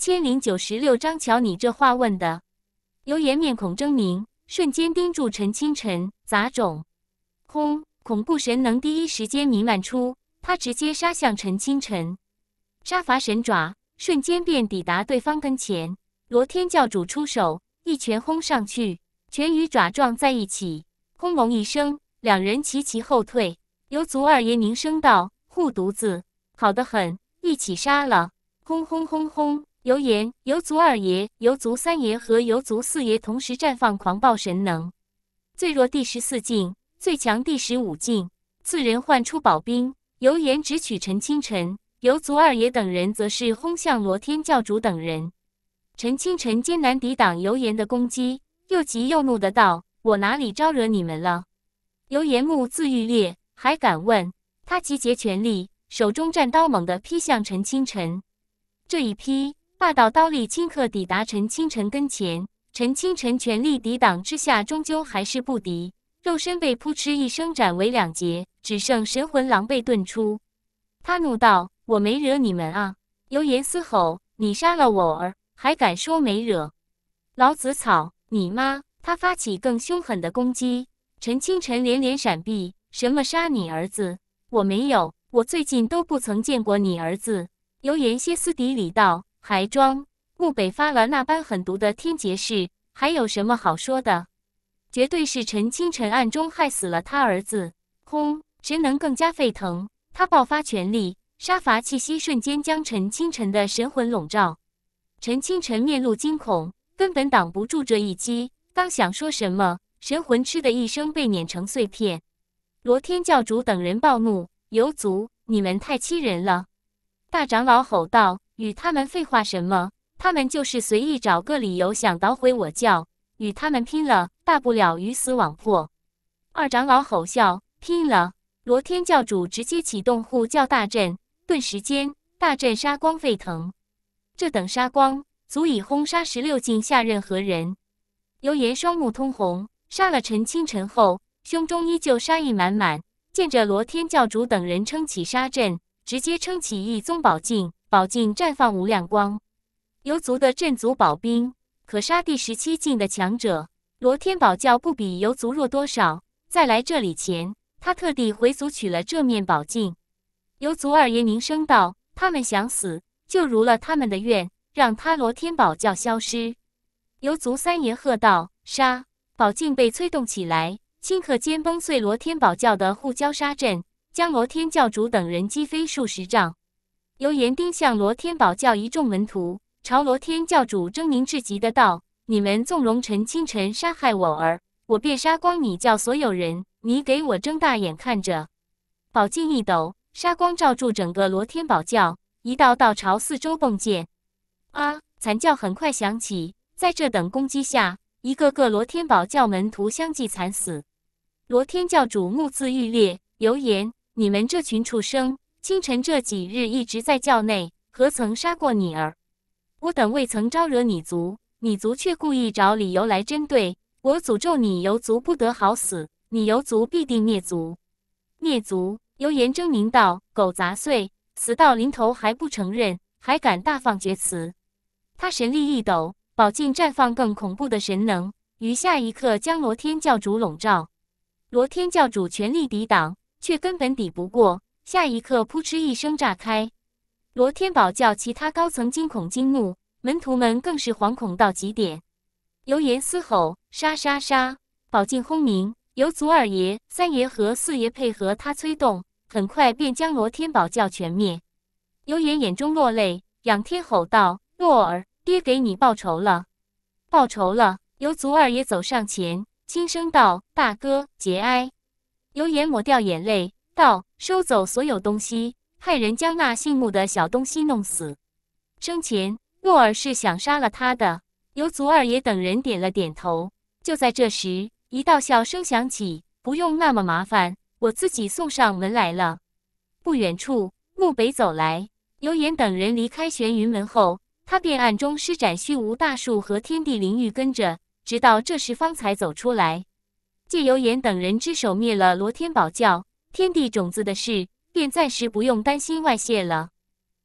千零九十六章，瞧你这话问的，油盐面孔狰狞，瞬间盯住陈清晨，杂种！轰，恐怖神能第一时间弥漫出，他直接杀向陈清晨，杀伐神爪瞬间便抵达对方跟前。罗天教主出手，一拳轰上去，拳与爪撞在一起，轰隆一声，两人齐齐后退。尤族二爷凝声道：“护犊子，好得很，一起杀了！”轰轰轰轰。尤炎、尤族二爷、尤族三爷和尤族四爷同时绽放狂暴神能，最弱第十四境，最强第十五境。四人唤出宝兵，尤炎直取陈清晨，尤族二爷等人则是轰向罗天教主等人。陈清晨艰难抵挡尤岩的攻击，又急又怒的道：“我哪里招惹你们了？”尤岩目自欲裂，还敢问？他集结全力，手中战刀猛地劈向陈清晨。这一劈。霸道刀力顷刻抵达陈清晨跟前，陈清晨全力抵挡之下，终究还是不敌，肉身被扑哧一声斩为两截，只剩神魂狼狈遁出。他怒道：“我没惹你们啊！”油盐嘶吼：“你杀了我儿，还敢说没惹？老子草你妈！”他发起更凶狠的攻击，陈清晨连连闪避：“什么杀你儿子？我没有，我最近都不曾见过你儿子。”油盐歇斯底里道。还装？穆北发了那般狠毒的天劫誓，还有什么好说的？绝对是陈清晨暗中害死了他儿子！轰！神能更加沸腾，他爆发全力，杀伐气息瞬间将陈清晨的神魂笼罩。陈清晨面露惊恐，根本挡不住这一击，刚想说什么，神魂“嗤”的一声被碾成碎片。罗天教主等人暴怒：“游族，你们太欺人了！”大长老吼道。与他们废话什么？他们就是随意找个理由想捣毁我教，与他们拼了！大不了鱼死网破。二长老吼笑：“拼了！”罗天教主直接启动护教大阵，顿时间大阵杀光沸腾。这等杀光，足以轰杀十六境下任何人。尤爷双目通红，杀了陈清晨后，胸中依旧杀意满满。见着罗天教主等人撑起杀阵，直接撑起一宗宝境。宝镜绽放无量光，游族的镇族宝兵可杀第十七境的强者。罗天宝教不比游族弱多少。在来这里前，他特地回族取了这面宝镜。游族二爷凝声道：“他们想死，就如了他们的愿，让他罗天宝教消失。”游族三爷喝道：“杀！”宝镜被催动起来，顷刻间崩碎罗天宝教的护礁沙阵，将罗天教主等人击飞数十丈。尤盐丁向罗天宝教一众门徒，朝罗天教主狰狞至极的道：“你们纵容陈清晨杀害我儿，我便杀光你教所有人！你给我睁大眼看着！”宝镜一抖，杀光照住整个罗天宝教，一道道朝四周迸溅。啊！惨叫很快响起，在这等攻击下，一个个罗天宝教门徒相继惨死。罗天教主目眦欲裂，尤盐：“你们这群畜生！”清晨这几日一直在教内，何曾杀过你儿？我等未曾招惹你族，你族却故意找理由来针对我。诅咒你游族不得好死，你游族必定灭族！灭族！游岩狰狞道：“狗杂碎，死到临头还不承认，还敢大放厥词！”他神力一抖，宝镜绽放更恐怖的神能，于下一刻将罗天教主笼罩。罗天教主全力抵挡，却根本抵不过。下一刻，扑哧一声炸开，罗天宝教其他高层惊恐惊怒，门徒们更是惶恐到极点。尤岩嘶吼，杀杀杀，宝镜轰鸣。由族二爷、三爷和四爷配合他催动，很快便将罗天宝教全灭。尤岩眼中落泪，仰天吼道：“诺儿，爹给你报仇了，报仇了！”由族二爷走上前，轻声道：“大哥，节哀。”尤盐抹掉眼泪。道收走所有东西，派人将那姓穆的小东西弄死。生前，穆尔是想杀了他的。尤祖二爷等人点了点头。就在这时，一道笑声响起：“不用那么麻烦，我自己送上门来了。”不远处，穆北走来。尤岩等人离开玄云门后，他便暗中施展虚无大术和天地灵玉跟着，直到这时方才走出来，借尤岩等人之手灭了罗天宝教。天地种子的事，便暂时不用担心外泄了。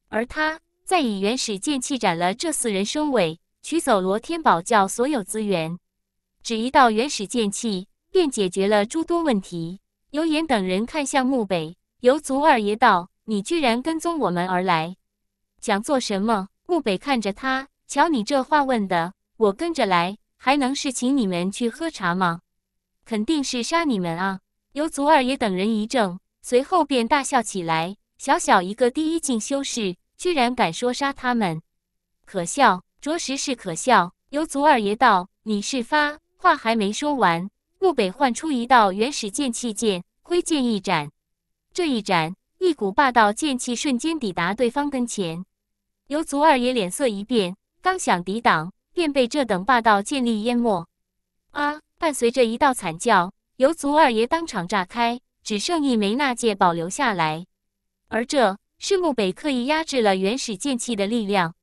而他再以原始剑气斩了这四人，生尾取走罗天宝教所有资源，只一道原始剑气便解决了诸多问题。尤岩等人看向墓北，尤族二爷道：“你居然跟踪我们而来，想做什么？”墓北看着他，瞧你这话问的，我跟着来还能是请你们去喝茶吗？肯定是杀你们啊！尤族二爷等人一怔，随后便大笑起来。小小一个第一境修士，居然敢说杀他们，可笑，着实是可笑。尤族二爷道：“你是发……”话还没说完，木北唤出一道原始剑气剑，挥剑一斩。这一斩，一股霸道剑气瞬间抵达对方跟前。尤族二爷脸色一变，刚想抵挡，便被这等霸道剑力淹没。啊！伴随着一道惨叫。游族二爷当场炸开，只剩一枚纳戒保留下来。而这是木北刻意压制了原始剑气的力量，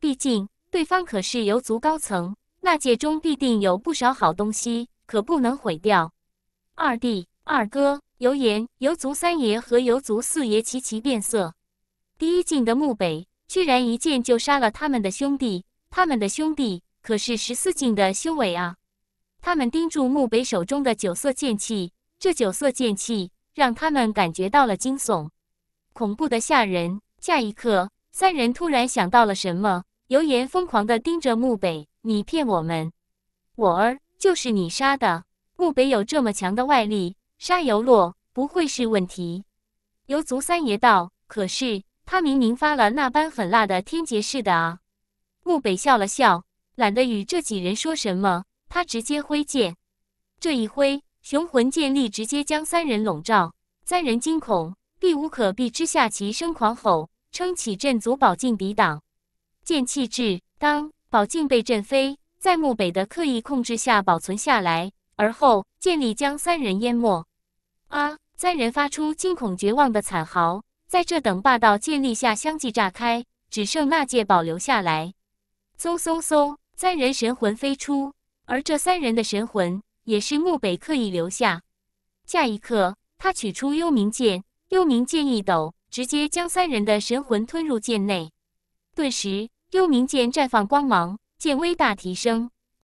毕竟对方可是游族高层，纳戒中必定有不少好东西，可不能毁掉。二弟、二哥、游岩、游族三爷和游族四爷齐齐变色。第一境的木北居然一剑就杀了他们的兄弟，他们的兄弟可是十四境的修为啊！他们盯住木北手中的九色剑气，这九色剑气让他们感觉到了惊悚，恐怖的吓人。下一刻，三人突然想到了什么，尤言疯狂地盯着木北：“你骗我们，我儿就是你杀的。”木北有这么强的外力，杀尤洛不会是问题。尤族三爷道：“可是他明明发了那般狠辣的天劫似的啊！”木北笑了笑，懒得与这几人说什么。他直接挥剑，这一挥，雄浑剑力直接将三人笼罩。三人惊恐，避无可避之下，齐声狂吼，撑起镇足宝镜抵挡。剑气至，当宝镜被震飞，在木北的刻意控制下保存下来。而后剑力将三人淹没。啊！三人发出惊恐绝望的惨嚎，在这等霸道剑力下相继炸开，只剩那戒保留下来。嗖嗖嗖！三人神魂飞出。而这三人的神魂也是木北刻意留下。下一刻，他取出幽冥剑，幽冥剑一抖，直接将三人的神魂吞入剑内。顿时，幽冥剑绽放光芒，剑威大提升。